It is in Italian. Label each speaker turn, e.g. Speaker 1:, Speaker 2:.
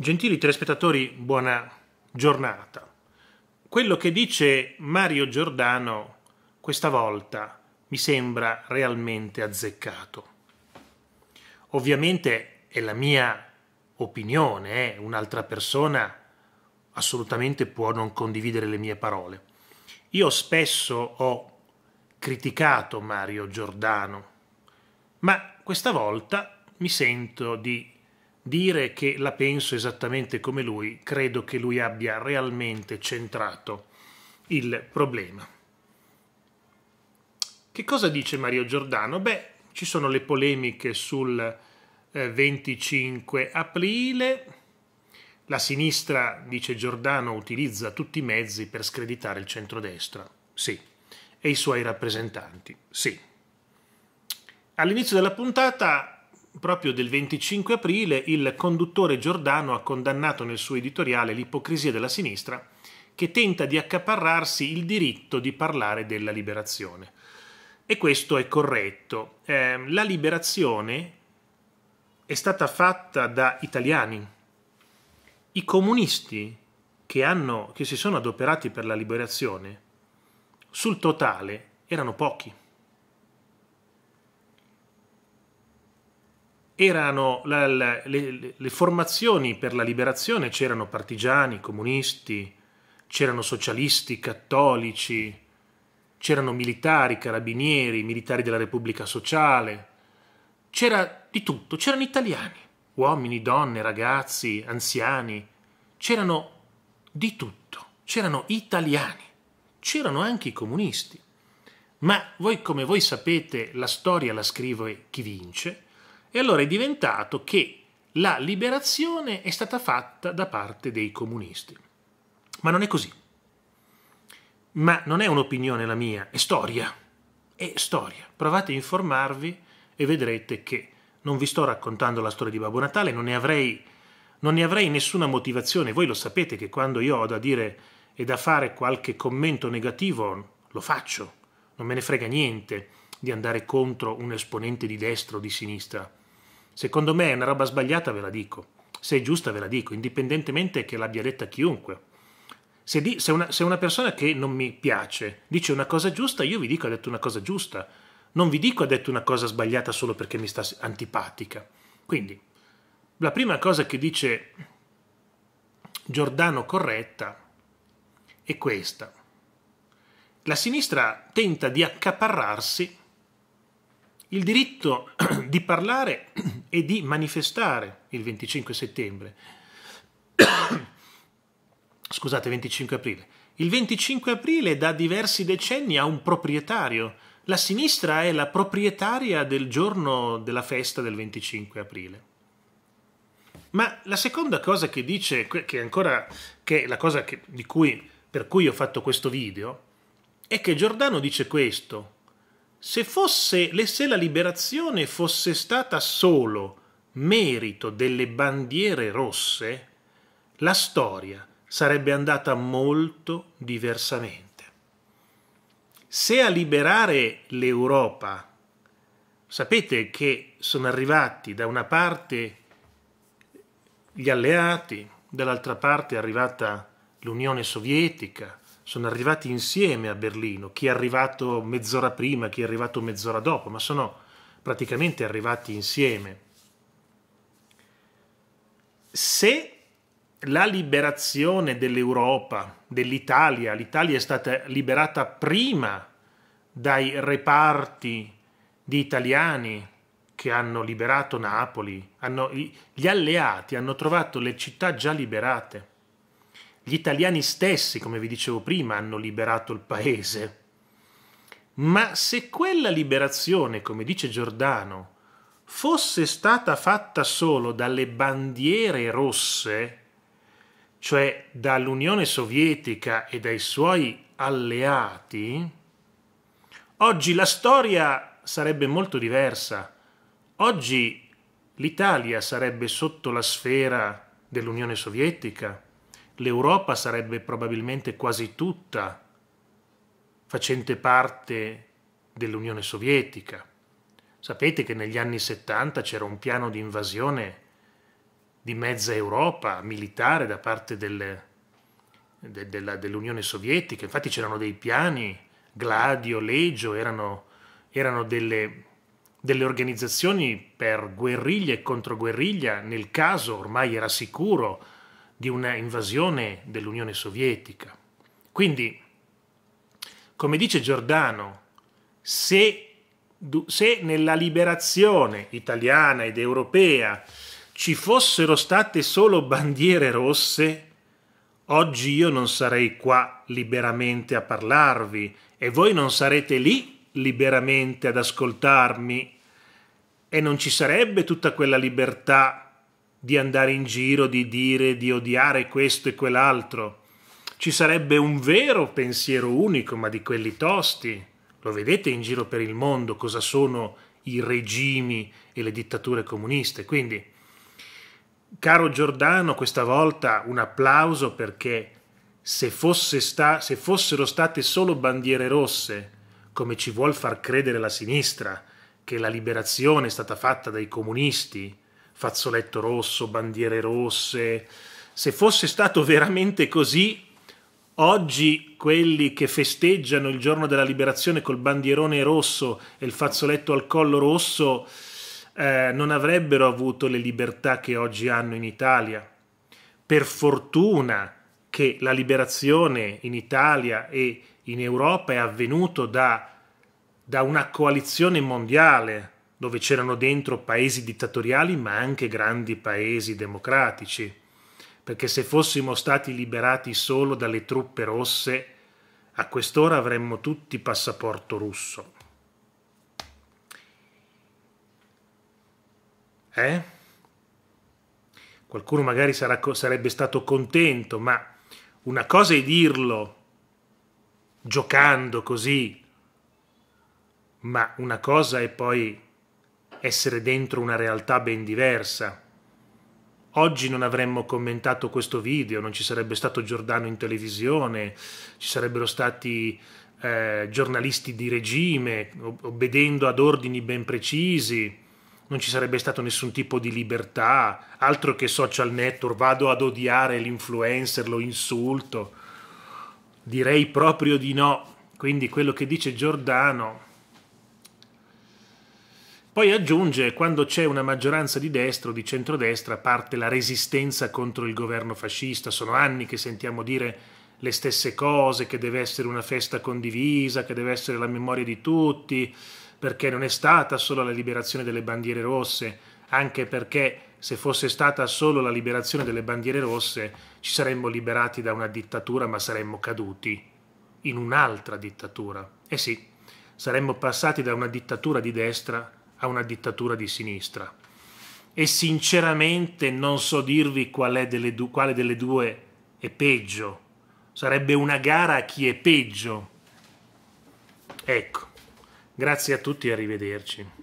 Speaker 1: Gentili telespettatori, buona giornata. Quello che dice Mario Giordano questa volta mi sembra realmente azzeccato. Ovviamente è la mia opinione, eh? un'altra persona assolutamente può non condividere le mie parole. Io spesso ho criticato Mario Giordano, ma questa volta mi sento di dire che la penso esattamente come lui, credo che lui abbia realmente centrato il problema. Che cosa dice Mario Giordano? Beh, ci sono le polemiche sul 25 eh, aprile. La sinistra, dice Giordano, utilizza tutti i mezzi per screditare il centrodestra. Sì. E i suoi rappresentanti. Sì. All'inizio della puntata proprio del 25 aprile, il conduttore Giordano ha condannato nel suo editoriale l'ipocrisia della sinistra che tenta di accaparrarsi il diritto di parlare della liberazione. E questo è corretto. Eh, la liberazione è stata fatta da italiani. I comunisti che, hanno, che si sono adoperati per la liberazione, sul totale, erano pochi. erano la, la, le, le, formazioni per la liberazione, c'erano partigiani, comunisti, c'erano socialisti, cattolici, c'erano militari, carabinieri, militari della Repubblica Sociale, c'era di tutto, c'erano italiani, uomini, donne, ragazzi, anziani, c'erano di tutto, c'erano italiani, c'erano anche i comunisti. Ma voi come voi sapete la storia la scrive chi vince e allora è diventato che la liberazione è stata fatta da parte dei comunisti. Ma non è così. Ma non è un'opinione la mia, è storia. È storia. Provate a informarvi e vedrete che non vi sto raccontando la storia di Babbo Natale, non ne avrei, non ne avrei nessuna motivazione. Voi lo sapete che quando io ho da dire e da fare qualche commento negativo, lo faccio. Non me ne frega niente di andare contro un esponente di destra o di sinistra Secondo me è una roba sbagliata, ve la dico. Se è giusta, ve la dico, indipendentemente che l'abbia detta chiunque. Se, di, se, una, se, una, persona che non mi piace dice una cosa giusta, io vi dico ha detto una cosa giusta. Non vi dico ha detto una cosa sbagliata solo perché mi sta antipatica. Quindi, la prima cosa che dice Giordano corretta è questa. La sinistra tenta di accaparrarsi il diritto di parlare e di manifestare il 25 settembre. Scusate, 25 aprile. Il 25 aprile da diversi decenni ha un proprietario. La sinistra è la proprietaria del giorno della festa del 25 aprile. Ma la seconda cosa che dice, che è ancora che è la cosa che, cui, per cui ho fatto questo video, è che Giordano dice questo, se, fosse, se la liberazione fosse stata solo merito delle bandiere rosse, la storia sarebbe andata molto diversamente. Se a liberare l'Europa, sapete che sono arrivati da una parte gli alleati, dall'altra parte è arrivata l'Unione Sovietica, sono arrivati insieme a Berlino, chi è arrivato mezz'ora prima, chi è arrivato mezz'ora dopo, ma sono praticamente arrivati insieme. Se la liberazione dell'Europa, dell'Italia, l'Italia è stata liberata prima dai reparti di italiani che hanno liberato Napoli, hanno, gli alleati hanno trovato le città già liberate gli italiani stessi, come vi dicevo prima, hanno liberato il paese. Ma se quella liberazione, come dice Giordano, fosse stata fatta solo dalle bandiere rosse, cioè dall'Unione Sovietica e dai suoi alleati, oggi la storia sarebbe molto diversa. Oggi l'Italia sarebbe sotto la sfera dell'Unione Sovietica l'Europa sarebbe probabilmente quasi tutta facente parte dell'Unione Sovietica. Sapete che negli anni 70 c'era un piano di invasione di mezza Europa militare da parte del, de, della, dell'Unione Sovietica, infatti c'erano dei piani, Gladio, Legio, erano, erano delle, delle organizzazioni per guerriglia e controguerriglia nel caso ormai era sicuro di una invasione dell'Unione Sovietica. Quindi, come dice Giordano, se, se nella liberazione italiana ed europea ci fossero state solo bandiere rosse, oggi io non sarei qua liberamente a parlarvi e voi non sarete lì liberamente ad ascoltarmi e non ci sarebbe tutta quella libertà di andare in giro, di dire, di odiare questo e quell'altro. Ci sarebbe un vero pensiero unico, ma di quelli tosti. Lo vedete in giro per il mondo cosa sono i regimi e le dittature comuniste. Quindi, caro Giordano, questa volta un applauso perché se, fosse sta, se fossero state solo bandiere rosse, come ci vuol far credere la sinistra, che la liberazione è stata fatta dai comunisti fazzoletto rosso, bandiere rosse. Se fosse stato veramente così, oggi quelli che festeggiano il giorno della liberazione col bandierone rosso e il fazzoletto al collo rosso eh, non avrebbero avuto le libertà che oggi hanno in Italia. Per fortuna che la liberazione in Italia e in Europa è avvenuta da, da una coalizione mondiale, dove c'erano dentro paesi dittatoriali ma anche grandi paesi democratici, perché se fossimo stati liberati solo dalle truppe rosse, a quest'ora avremmo tutti passaporto russo. Eh? Qualcuno magari sarà, sarebbe stato contento, ma una cosa è dirlo giocando così, ma una cosa è poi essere dentro una realtà ben diversa. Oggi non avremmo commentato questo video, non ci sarebbe stato Giordano in televisione, ci sarebbero stati eh, giornalisti di regime, obbedendo ad ordini ben precisi, non ci sarebbe stato nessun tipo di libertà, altro che social network, vado ad odiare l'influencer, lo insulto. Direi proprio di no. Quindi quello che dice Giordano poi aggiunge, quando c'è una maggioranza di destra o di centrodestra parte la resistenza contro il governo fascista, sono anni che sentiamo dire le stesse cose, che deve essere una festa condivisa, che deve essere la memoria di tutti, perché non è stata solo la liberazione delle bandiere rosse, anche perché se fosse stata solo la liberazione delle bandiere rosse ci saremmo liberati da una dittatura ma saremmo caduti in un'altra dittatura. Eh sì, saremmo passati da una dittatura di destra a una dittatura di sinistra. E sinceramente non so dirvi quale delle, du- quale delle due è peggio. Sarebbe una gara a chi è peggio. Ecco, grazie a tutti e arrivederci.